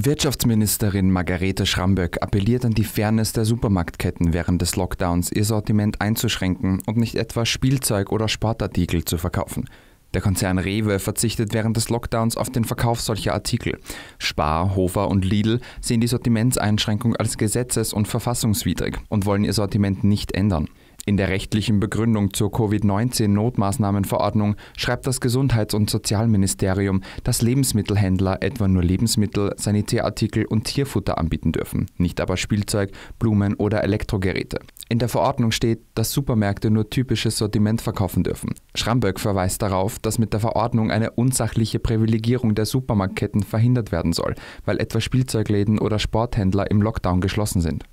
Wirtschaftsministerin Margarete Schramböck appelliert an die Fairness der Supermarktketten während des Lockdowns, ihr Sortiment einzuschränken und nicht etwa Spielzeug oder Sportartikel zu verkaufen. Der Konzern Rewe verzichtet während des Lockdowns auf den Verkauf solcher Artikel. Spar, Hofer und Lidl sehen die Sortimentseinschränkung als gesetzes- und verfassungswidrig und wollen ihr Sortiment nicht ändern. In der rechtlichen Begründung zur Covid-19-Notmaßnahmenverordnung schreibt das Gesundheits- und Sozialministerium, dass Lebensmittelhändler etwa nur Lebensmittel, Sanitärartikel und Tierfutter anbieten dürfen, nicht aber Spielzeug, Blumen oder Elektrogeräte. In der Verordnung steht, dass Supermärkte nur typisches Sortiment verkaufen dürfen. Schramböck verweist darauf, dass mit der Verordnung eine unsachliche Privilegierung der Supermarktketten verhindert werden soll, weil etwa Spielzeugläden oder Sporthändler im Lockdown geschlossen sind.